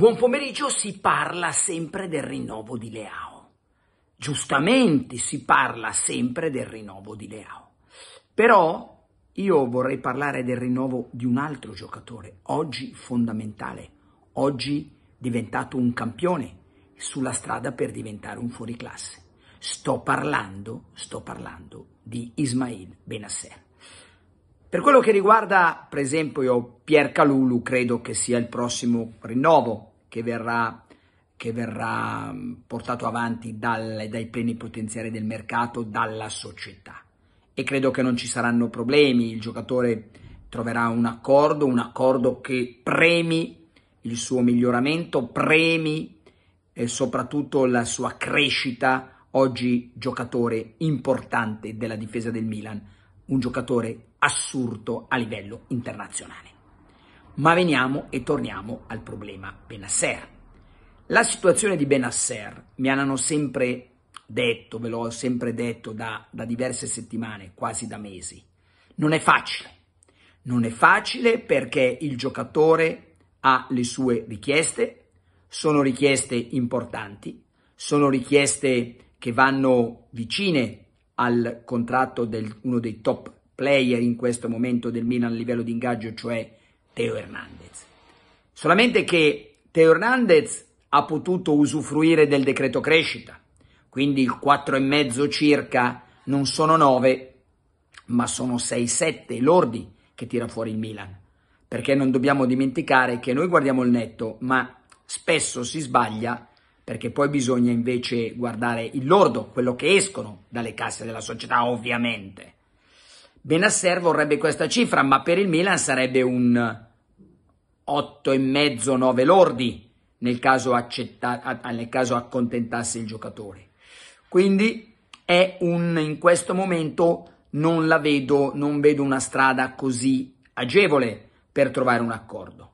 Buon pomeriggio si parla sempre del rinnovo di Leao. Giustamente si parla sempre del rinnovo di Leao. Però io vorrei parlare del rinnovo di un altro giocatore, oggi fondamentale, oggi diventato un campione sulla strada per diventare un fuoriclasse. Sto parlando, sto parlando di Ismail Benasser. Per quello che riguarda, per esempio, Pier Calulu, credo che sia il prossimo rinnovo che verrà, che verrà mm, portato avanti dal, dai potenziali del mercato, dalla società. E credo che non ci saranno problemi, il giocatore troverà un accordo, un accordo che premi il suo miglioramento, premi eh, soprattutto la sua crescita, oggi giocatore importante della difesa del Milan, un giocatore assurdo a livello internazionale. Ma veniamo e torniamo al problema Benasser. La situazione di Benasser, mi hanno sempre detto, ve l'ho sempre detto da, da diverse settimane, quasi da mesi, non è facile. Non è facile perché il giocatore ha le sue richieste, sono richieste importanti, sono richieste che vanno vicine al contratto di uno dei top player in questo momento del Milan a livello di ingaggio, cioè Teo Hernandez. Solamente che Teo Hernandez ha potuto usufruire del decreto crescita, quindi il 4,5 circa non sono 9, ma sono 6-7 lordi che tira fuori il Milan. Perché non dobbiamo dimenticare che noi guardiamo il netto, ma spesso si sbaglia perché poi bisogna invece guardare il lordo, quello che escono dalle casse della società, ovviamente. Benasser vorrebbe questa cifra, ma per il Milan sarebbe un 8,5-9 lordi nel caso, accetta, nel caso accontentasse il giocatore. Quindi è un, in questo momento non la vedo, non vedo una strada così agevole per trovare un accordo.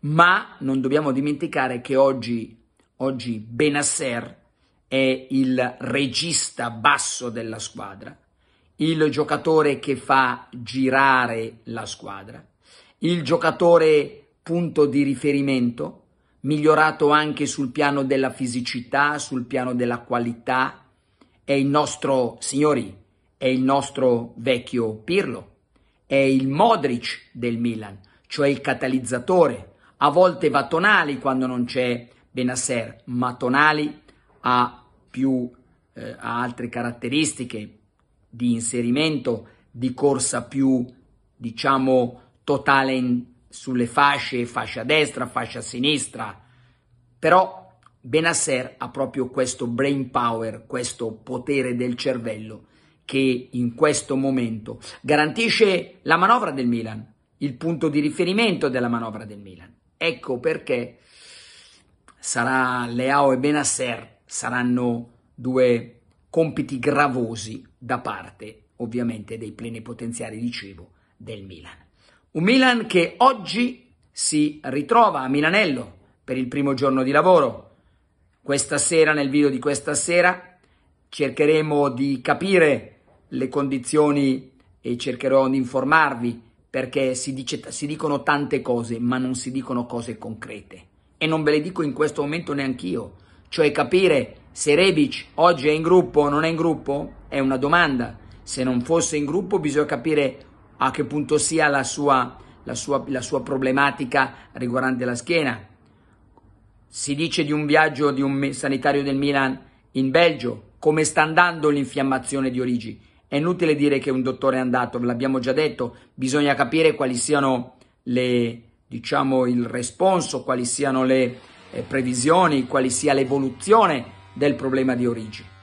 Ma non dobbiamo dimenticare che oggi, oggi Benasser è il regista basso della squadra il giocatore che fa girare la squadra, il giocatore punto di riferimento, migliorato anche sul piano della fisicità, sul piano della qualità, è il nostro, signori, è il nostro vecchio Pirlo, è il Modric del Milan, cioè il catalizzatore. A volte va Tonali quando non c'è Benasser, ma Tonali ha più eh, ha altre caratteristiche, di inserimento di corsa più, diciamo, totale in, sulle fasce, fascia destra, fascia sinistra. Però Benasser ha proprio questo brain power, questo potere del cervello che in questo momento garantisce la manovra del Milan, il punto di riferimento della manovra del Milan. Ecco perché sarà Leao e Benasser saranno due compiti gravosi da parte ovviamente dei plenipotenziari, dicevo, del Milan. Un Milan che oggi si ritrova a Milanello per il primo giorno di lavoro. Questa sera, nel video di questa sera, cercheremo di capire le condizioni e cercherò di informarvi perché si, dice, si dicono tante cose, ma non si dicono cose concrete. E non ve le dico in questo momento neanch'io, cioè capire se Rebic oggi è in gruppo o non è in gruppo è una domanda. Se non fosse in gruppo bisogna capire a che punto sia la sua, la sua, la sua problematica riguardante la schiena. Si dice di un viaggio di un sanitario del Milan in Belgio. Come sta andando l'infiammazione di Origi? È inutile dire che un dottore è andato, ve l'abbiamo già detto. Bisogna capire quali siano le, diciamo, il responso, quali siano le eh, previsioni, quali sia l'evoluzione del problema di origine.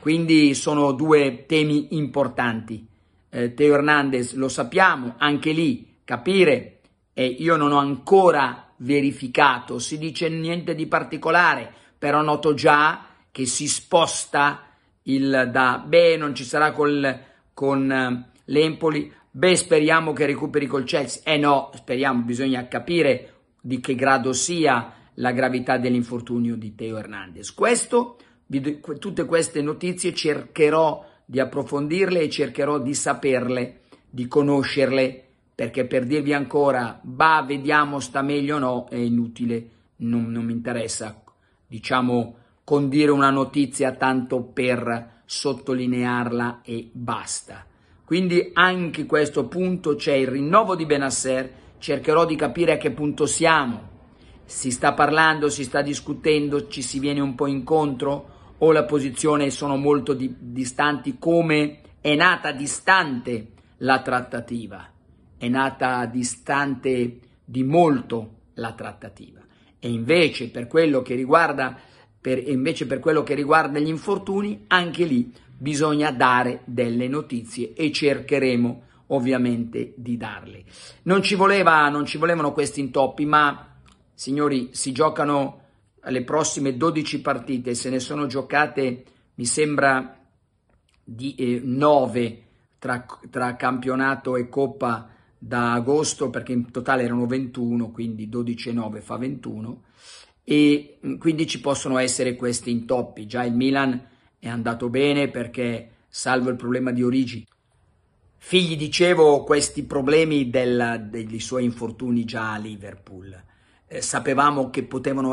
Quindi sono due temi importanti. Eh, Teo Hernandez lo sappiamo, anche lì capire, e io non ho ancora verificato, si dice niente di particolare, però noto già che si sposta il da beh non ci sarà col, con eh, l'Empoli, beh speriamo che recuperi col Chelsea, eh no, speriamo, bisogna capire di che grado sia, la gravità dell'infortunio di Teo Hernandez. Questo, tutte queste notizie cercherò di approfondirle e cercherò di saperle, di conoscerle, perché per dirvi ancora, bah, vediamo, sta meglio o no, è inutile, non, non mi interessa, diciamo, condire una notizia tanto per sottolinearla e basta. Quindi anche questo punto c'è il rinnovo di Benasser, cercherò di capire a che punto siamo, si sta parlando, si sta discutendo, ci si viene un po' incontro o la posizione sono molto di, distanti come è nata distante la trattativa, è nata distante di molto la trattativa e invece per quello che riguarda, per, per quello che riguarda gli infortuni anche lì bisogna dare delle notizie e cercheremo ovviamente di darle. Non ci, voleva, non ci volevano questi intoppi ma Signori, si giocano le prossime 12 partite, se ne sono giocate, mi sembra, di eh, 9 tra, tra campionato e coppa da agosto, perché in totale erano 21, quindi 12 e 9 fa 21, e mm, quindi ci possono essere questi intoppi. Già il Milan è andato bene perché, salvo il problema di Origi, figli dicevo questi problemi della, degli suoi infortuni già a Liverpool eh, sapevamo che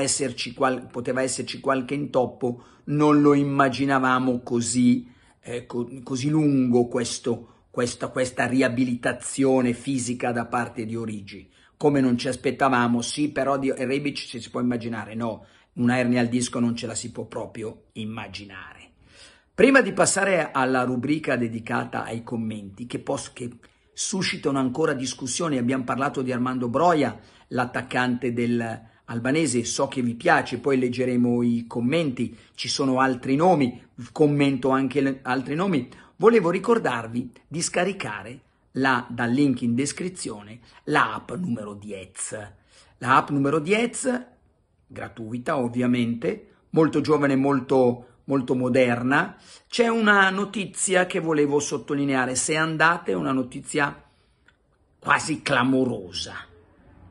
esserci qual- poteva esserci qualche intoppo, non lo immaginavamo così, eh, co- così lungo questo, questa, questa riabilitazione fisica da parte di Origi. Come non ci aspettavamo, sì, però di Rebic ci si può immaginare, no, una ernia al disco non ce la si può proprio immaginare. Prima di passare alla rubrica dedicata ai commenti, che, posso, che suscitano ancora discussioni, abbiamo parlato di Armando Broia, l'attaccante del albanese. So che vi piace, poi leggeremo i commenti, ci sono altri nomi, commento anche altri nomi. Volevo ricordarvi di scaricare la, dal link in descrizione la app numero 10. La app numero 10, gratuita ovviamente, molto giovane, molto molto moderna, c'è una notizia che volevo sottolineare. Se andate, è una notizia quasi clamorosa.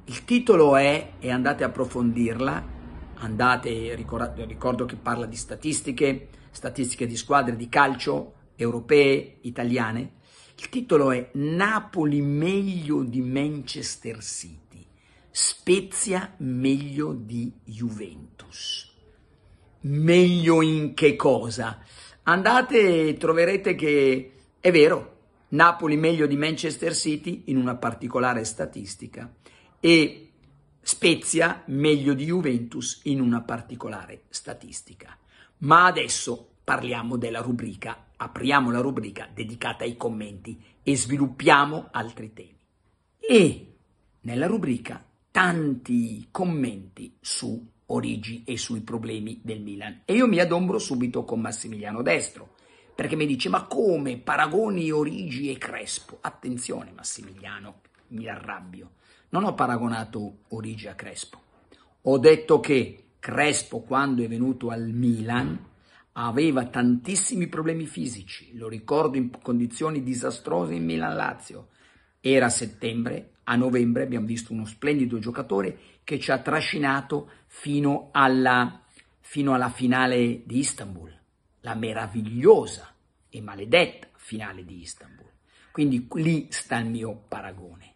Il titolo è, e andate a approfondirla, andate, ricordo, ricordo che parla di statistiche, statistiche di squadre di calcio europee, italiane. Il titolo è Napoli meglio di Manchester City, Spezia meglio di Juventus. Meglio in che cosa? Andate e troverete che è vero, Napoli meglio di Manchester City in una particolare statistica e Spezia meglio di Juventus in una particolare statistica. Ma adesso parliamo della rubrica, apriamo la rubrica dedicata ai commenti e sviluppiamo altri temi. E nella rubrica tanti commenti su Origi e sui problemi del Milan. E io mi adombro subito con Massimiliano Destro, perché mi dice ma come paragoni Origi e Crespo? Attenzione Massimiliano, mi arrabbio. Non ho paragonato Origi a Crespo. Ho detto che Crespo, quando è venuto al Milan, aveva tantissimi problemi fisici. Lo ricordo in condizioni disastrose in Milan-Lazio. Era a settembre, a novembre abbiamo visto uno splendido giocatore che ci ha trascinato fino alla, fino alla finale di Istanbul, la meravigliosa e maledetta finale di Istanbul. Quindi lì sta il mio paragone.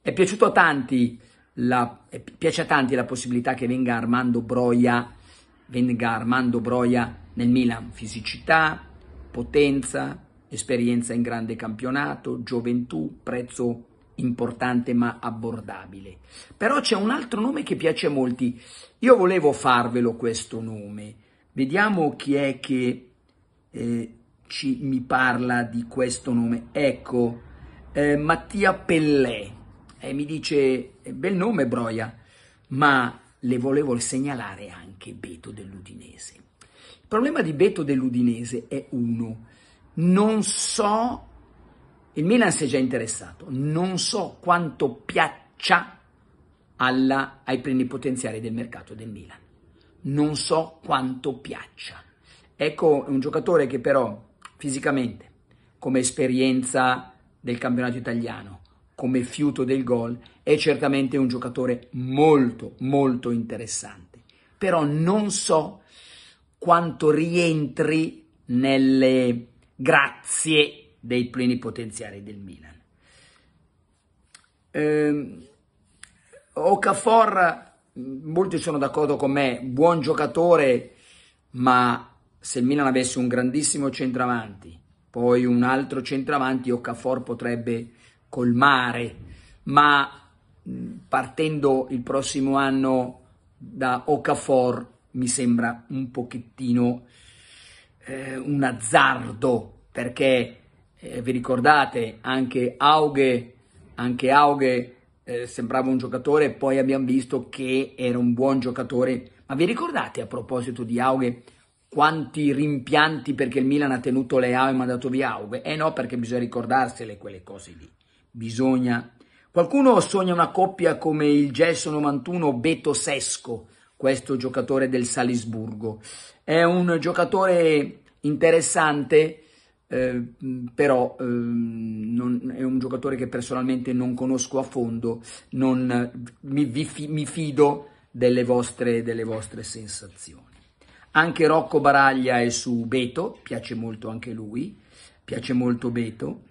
È piaciuto a tanti la, piace a tanti la possibilità che venga Armando Broia, venga Armando Broia nel Milan. Fisicità, potenza, esperienza in grande campionato, gioventù, prezzo importante ma abbordabile. Però c'è un altro nome che piace a molti. Io volevo farvelo questo nome. Vediamo chi è che eh, ci, mi parla di questo nome. Ecco, eh, Mattia Pellè e mi dice, eh, bel nome Broia, ma le volevo segnalare anche Beto dell'Udinese. Il problema di Beto dell'Udinese è uno, non so, il Milan si è già interessato, non so quanto piaccia alla, ai plenipotenziari del mercato del Milan, non so quanto piaccia. Ecco un giocatore che però fisicamente, come esperienza del campionato italiano, come fiuto del gol, è certamente un giocatore molto, molto interessante. Però non so quanto rientri nelle grazie dei plenipotenziari del Milan. Eh, Okafor, molti sono d'accordo con me, buon giocatore, ma se il Milan avesse un grandissimo centravanti, poi un altro centravanti, Okafor potrebbe colmare, ma mm, partendo il prossimo anno da Okafor mi sembra un pochettino eh, un azzardo perché eh, vi ricordate anche Auge, anche Auge eh, sembrava un giocatore, poi abbiamo visto che era un buon giocatore. Ma vi ricordate a proposito di Auge quanti rimpianti perché il Milan ha tenuto Leao e mandato via Auge? Eh no, perché bisogna ricordarsele quelle cose lì bisogna... Qualcuno sogna una coppia come il Gelson 91 Beto Sesco, questo giocatore del Salisburgo. È un giocatore interessante, eh, però eh, non, è un giocatore che personalmente non conosco a fondo, non, mi, vi, mi, fido delle vostre, delle vostre sensazioni. Anche Rocco Baraglia è su Beto, piace molto anche lui, piace molto Beto.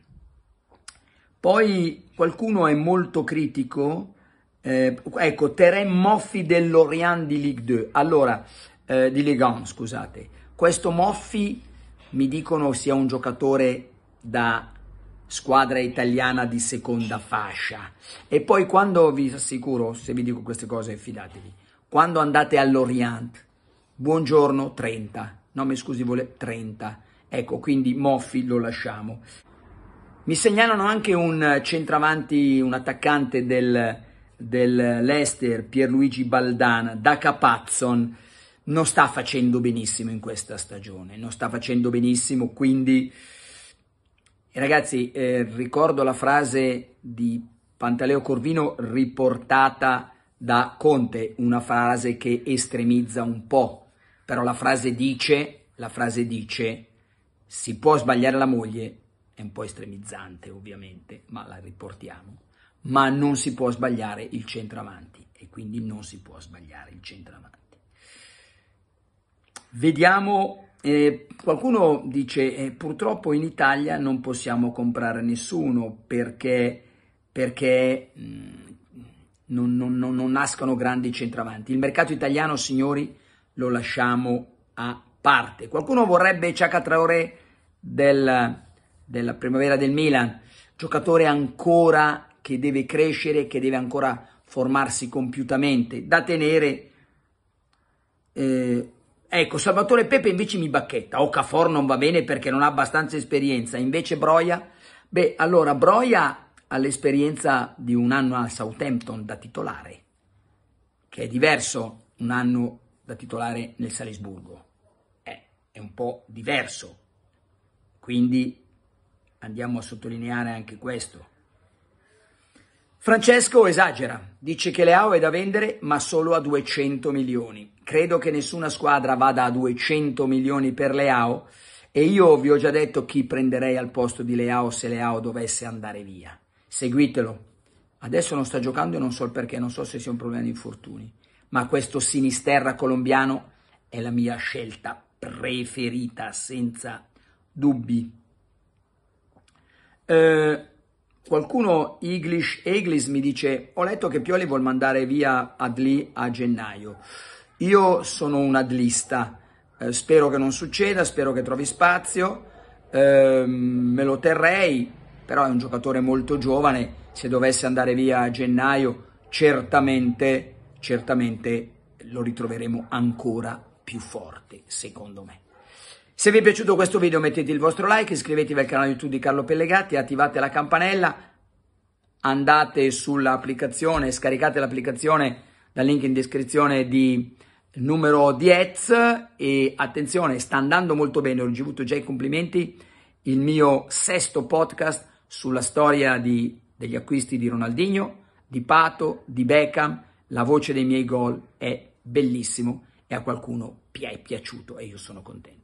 Poi qualcuno è molto critico, eh, ecco, Terem Moffi dell'Orient di Ligue 2, allora, eh, di Ligue 1, scusate. Questo Moffi mi dicono sia un giocatore da squadra italiana di seconda fascia. E poi quando, vi assicuro, se vi dico queste cose, fidatevi, quando andate all'Orient, buongiorno 30, no mi scusi, vole 30. Ecco, quindi Moffi lo lasciamo. Mi segnalano anche un centravanti, un attaccante del, dell'Ester, Pierluigi Baldana, da Capazzon, non sta facendo benissimo in questa stagione, non sta facendo benissimo, quindi eh, ragazzi eh, ricordo la frase di Pantaleo Corvino riportata da Conte, una frase che estremizza un po', però la frase dice, la frase dice, si può sbagliare la moglie, è un po' estremizzante ovviamente, ma la riportiamo, ma non si può sbagliare il centravanti e quindi non si può sbagliare il centravanti. Vediamo, eh, qualcuno dice eh, purtroppo in Italia non possiamo comprare nessuno perché, perché mh, mm, non, non, non, non nascono grandi centravanti. Il mercato italiano, signori, lo lasciamo a parte. Qualcuno vorrebbe Ciacatraore del della primavera del Milan, giocatore ancora che deve crescere, che deve ancora formarsi compiutamente, da tenere. Eh, ecco, Salvatore Pepe invece mi bacchetta, Ocafor non va bene perché non ha abbastanza esperienza, invece Broia, beh, allora Broia ha l'esperienza di un anno al Southampton da titolare, che è diverso un anno da titolare nel Salisburgo, è, eh, è un po' diverso, quindi Andiamo a sottolineare anche questo. Francesco esagera, dice che Leao è da vendere ma solo a 200 milioni. Credo che nessuna squadra vada a 200 milioni per Leao e io vi ho già detto chi prenderei al posto di Leao se Leao dovesse andare via. Seguitelo. Adesso non sta giocando e non so il perché, non so se sia un problema di infortuni, ma questo sinisterra colombiano è la mia scelta preferita senza dubbi. Eh, qualcuno, Iglis Eglis, mi dice, ho letto che Pioli vuol mandare via Adli a gennaio. Io sono un adlista, eh, spero che non succeda, spero che trovi spazio, eh, me lo terrei, però è un giocatore molto giovane, se dovesse andare via a gennaio certamente, certamente lo ritroveremo ancora più forte, secondo me. Se vi è piaciuto questo video mettete il vostro like, iscrivetevi al canale YouTube di Carlo Pellegatti, attivate la campanella, andate sull'applicazione, scaricate l'applicazione dal link in descrizione di numero 10 e attenzione, sta andando molto bene, ho ricevuto già i complimenti, il mio sesto podcast sulla storia di, degli acquisti di Ronaldinho, di Pato, di Beckham, la voce dei miei gol è bellissimo e a qualcuno è piaciuto e io sono contento.